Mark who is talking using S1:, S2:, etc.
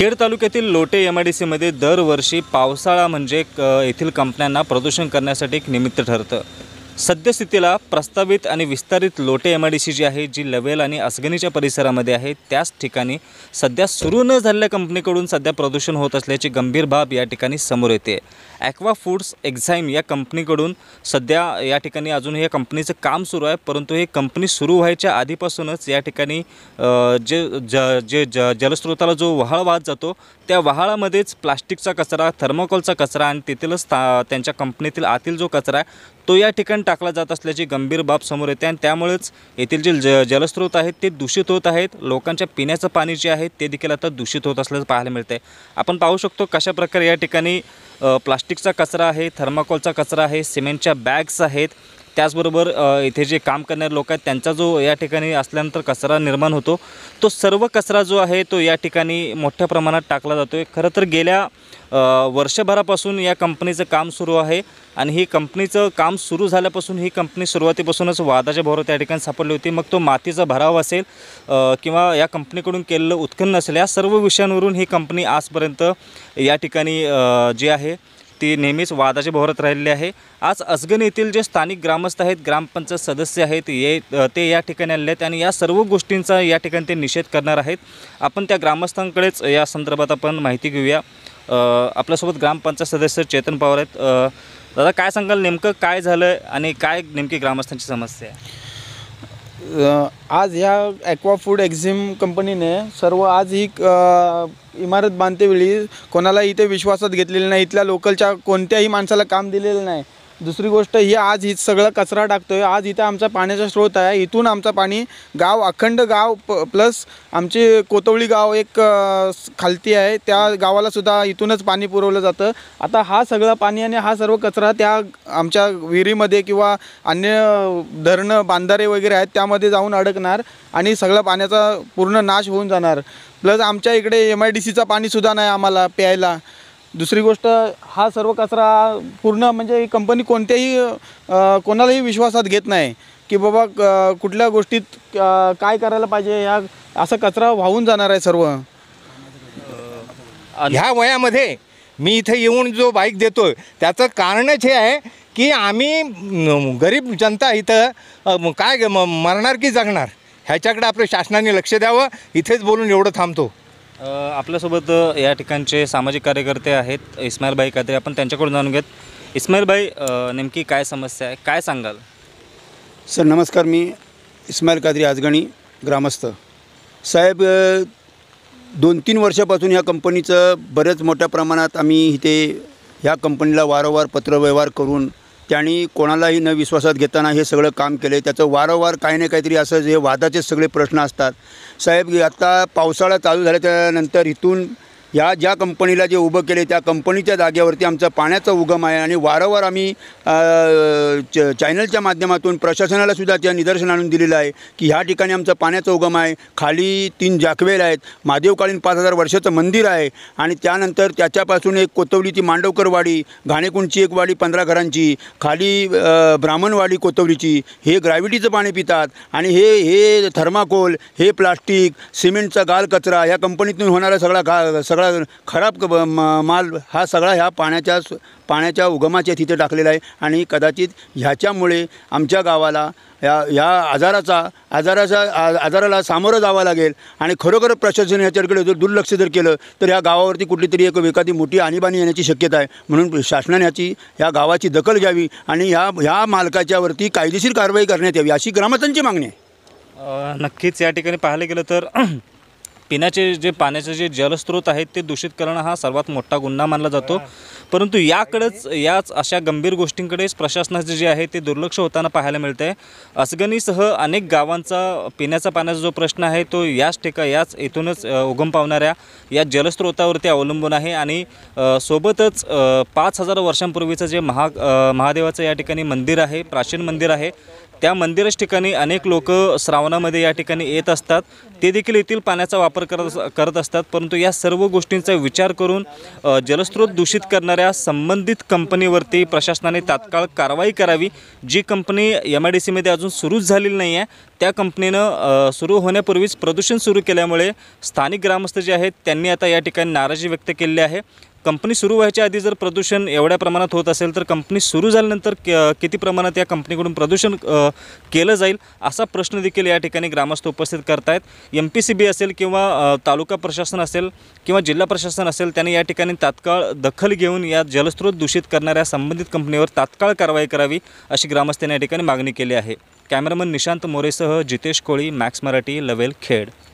S1: खेड तालुक्यातील Lotay M I D सीमध्ये दरवर्षी पावसाळा म्हणजे येथील कंपन्यांना प्रदूषण करण्यासाठी एक निमित्त ठरतं सद्यस्थितीला प्रस्तावित आणि विस्तारित Lote M I D C जी आहे जी लवेल आणि असगणीच्या परिसरामध्ये आहे त्याच ठिकाणी सध्या सुरू न झालेल्या कंपनीकडून सध्या प्रदूषण होत असल्याची गंभीर बाब या ठिकाणी समोर येते ॲक्वा फूड्स एक्झाईम या कंपनीकडून सध्या या ठिकाणी अजून हे कंपनीचं काम सुरू आहे परंतु हे कंपनी सुरू व्हायच्या आधीपासूनच या ठिकाणी जे ज जे ज जलस्रोताला जो वहाळ वाहत जातो त्या वहाळामध्येच प्लास्टिकचा कचरा थर्मोकोलचा कचरा आणि तेथीलच त्यांच्या कंपनीतील आतील जो कचरा आहे तो या ठिकाणी टाकला जात असल्याची गंभीर बाब समोर येते आणि त्यामुळेच येथील जे ज जलस्रोत आहेत ते दूषित होत आहेत लोकांच्या पिण्याचं पाणी जे आहे ते देखील आता दूषित होत असल्याचं पाहायला मिळतं आपण पाहू शकतो कशाप्रकारे या ठिकाणी प्लास्टिकचा कचरा आहे थर्माकोलचा कचरा आहे सिमेंटच्या बॅग्स आहेत त्याचबरोबर इथे जे काम करणारे लोक आहेत त्यांचा जो या ठिकाणी असल्यानंतर कचरा निर्माण होतो तो सर्व कचरा जो आहे तो या ठिकाणी मोठ्या प्रमाणात टाकला जातो आहे खरं तर गेल्या वर्षभरापासून या कंपनीचं काम सुरू आहे आणि ही कंपनीचं काम सुरू झाल्यापासून ही कंपनी सुरुवातीपासूनच वादाच्या भोवर त्या ठिकाणी सापडली होती मग तो मातीचा भराव असेल किंवा या कंपनीकडून केलेलं उत्खनन असेल या सर्व विषयांवरून ही कंपनी आजपर्यंत या ठिकाणी जी आहे ती नेहमीच वादाचे भोवरत राहिलेली आहे आज असगन येथील जे स्थानिक ग्रामस्थ आहेत ग्रामपंचायत सदस्य आहेत ये ते या ठिकाणी आलेले आहेत आणि या सर्व गोष्टींचा या ठिकाणी ते निषेध करणार आहेत आपण त्या ग्रामस्थांकडेच या संदर्भात आपण माहिती घेऊया आपल्यासोबत ग्रामपंचायत सदस्य चेतन पवार आहेत दादा काय सांगाल नेमकं काय झालं आणि काय नेमकी ग्रामस्थांची समस्या आहे
S2: आज ह्या ॲक्वा फूड एक्झिम कंपनीने सर्व आज ही इमारत बांधतेवेळी कोणाला इथे विश्वासात घेतलेलं नाही इथल्या लोकलच्या कोणत्याही माणसाला काम दिलेलं नाही दुसरी गोष्ट ही आज ही सगळं कचरा टाकतो आहे आज इथं आमचा पाण्याचा स्रोत आहे इथून आमचा पाणी गाव अखंड गाव प प्लस आमचे कोतवळी गाव एक खालती आहे त्या गावालासुद्धा इथूनच पाणी पुरवलं जातं आता हा सगळा पाणी आणि हा सर्व कचरा त्या आमच्या विहिरीमध्ये किंवा अन्य धरणं बांधारे वगैरे आहेत त्यामध्ये जाऊन अडकणार आणि सगळा पाण्याचा पूर्ण नाश होऊन जाणार प्लस आमच्या इकडे एम आय डी सीचं पाणीसुद्धा नाही आम्हाला प्यायला दुसरी गोष्ट हा सर्व कचरा पूर्ण म्हणजे कंपनी कोणत्याही कोणालाही विश्वासात घेत नाही की बाबा कुठल्या गोष्टीत काय करायला पाहिजे या असा कचरा वाहून जाणार आहे सर्व ह्या वयामध्ये मी इथे येऊन जो बाईक देतो त्याचं कारणच हे आहे की आम्ही गरीब जनता इथं काय मरणार की जगणार ह्याच्याकडे आपल्या शासनाने लक्ष द्यावं इथेच बोलून एवढं थांबतो
S1: आपल्यासोबत या ठिकाणचे सामाजिक कार्यकर्ते आहेत इस्माईलबाई कात्रे आपण त्यांच्याकडून जाणून घेत इस्माईलबाई नेमकी काय समस्या आहे काय सांगाल
S3: सर नमस्कार मी इस्माईल कादरी आजगणी ग्रामस्थ साहेब दोन तीन वर्षापासून या कंपनीचं बरेच मोठ्या प्रमाणात आम्ही इथे ह्या कंपनीला वारंवार पत्रव्यवहार करून त्यांनी कोणालाही न विश्वासात घेताना हे सगळं काम केले त्याचं वारंवार काही ना काहीतरी असं जे वादाचे सगळे प्रश्न असतात साहेब आत्ता पावसाळा चालू झाल्याच्यानंतर इथून या ज्या कंपनीला जे उभं केले त्या कंपनीच्या जागेवरती आमचं पाण्याचा उगम आहे आणि वारंवार आम्ही च चॅनलच्या माध्यमातून प्रशासनालासुद्धा त्या निदर्शन आणून दिलेलं आहे की ह्या ठिकाणी आमचं पाण्याचा उगम आहे खाली तीन जाकवेल आहेत महादेवकालीन पाच हजार वर्षाचं मंदिर आहे आणि त्यानंतर त्याच्यापासून एक कोतवली ती मांडवकरवाडी घाणेकुंडची एक वाडी पंधरा घरांची खाली ब्राह्मणवाडी कोतवलीची हे ग्रॅव्हिटीचं पाणी पितात आणि हे हे थर्माकोल हे प्लास्टिक सिमेंटचा गाल कचरा ह्या कंपनीतून होणारा सगळा घा सगळा सगळा खराब माल हा सगळा ह्या पाण्याच्या पाण्याच्या उगमाच्या तिथे टाकलेला आहे आणि कदाचित ह्याच्यामुळे आमच्या गावाला या ह्या आजाराचा आजाराचा आजाराला सामोरं जावं लागेल आणि खरोखर प्रशासन ह्याच्याकडे जर दुर्लक्ष जर केलं तर ह्या गावावरती कुठली तरी एक एखादी मोठी आणीबाणी येण्याची शक्यता आहे म्हणून शासनाने ह्याची ह्या गावाची दखल घ्यावी आणि ह्या ह्या मालकाच्यावरती कायदेशीर कारवाई करण्यात यावी अशी ग्रामस्थांची
S1: मागणी आहे नक्कीच या ठिकाणी पाहायला गेलं तर पिण्याचे जे पाण्याचे जे जलस्रोत आहेत ते दूषित करणं हा सर्वात मोठा गुन्हा मानला जातो परंतु याकडेच याच अशा गंभीर गोष्टींकडेच प्रशासनाचे जे आहे ते दुर्लक्ष होताना पाहायला मिळते आहे असगणीसह अनेक गावांचा पिण्याचा पाण्याचा जो प्रश्न आहे तो याच ठिका याच इथूनच उगम पावणाऱ्या या जलस्रोतावरती अवलंबून आहे आणि सोबतच पाच हजार वर्षांपूर्वीचं जे महा महादेवाचं या ठिकाणी मंदिर आहे प्राचीन मंदिर आहे त्या मंदिरच ठिकाणी अनेक लोक श्रावणामध्ये या ठिकाणी येत असतात ते देखील येथील पाण्याचा वापर वापर करत करत असतात परंतु या सर्व गोष्टींचा विचार करून जलस्रोत दूषित करणाऱ्या संबंधित कंपनीवरती प्रशासनाने तात्काळ कारवाई करावी जी कंपनी एम आय डी सीमध्ये अजून सुरूच झालेली नाही आहे त्या कंपनीनं सुरू होण्यापूर्वीच प्रदूषण सुरू केल्यामुळे स्थानिक ग्रामस्थ जे आहेत त्यांनी आता या ठिकाणी नाराजी व्यक्त केली आहे कंपनी सुरू व्हायच्या आधी जर प्रदूषण एवढ्या प्रमाणात होत असेल तर कंपनी सुरू झाल्यानंतर क किती प्रमाणात या कंपनीकडून प्रदूषण केलं जाईल असा प्रश्न देखील या ठिकाणी ग्रामस्थ उपस्थित करतायत एम पी सी बी असेल किंवा तालुका प्रशासन असेल किंवा जिल्हा प्रशासन असेल त्यांनी या ठिकाणी तात्काळ दखल घेऊन या जलस्रोत दूषित करणाऱ्या संबंधित कंपनीवर तात्काळ कारवाई करावी अशी ग्रामस्थांनी या ठिकाणी मागणी केली आहे कॅमेरामन निशांत मोरेसह जितेश कोळी मॅक्स मराठी लवेल खेड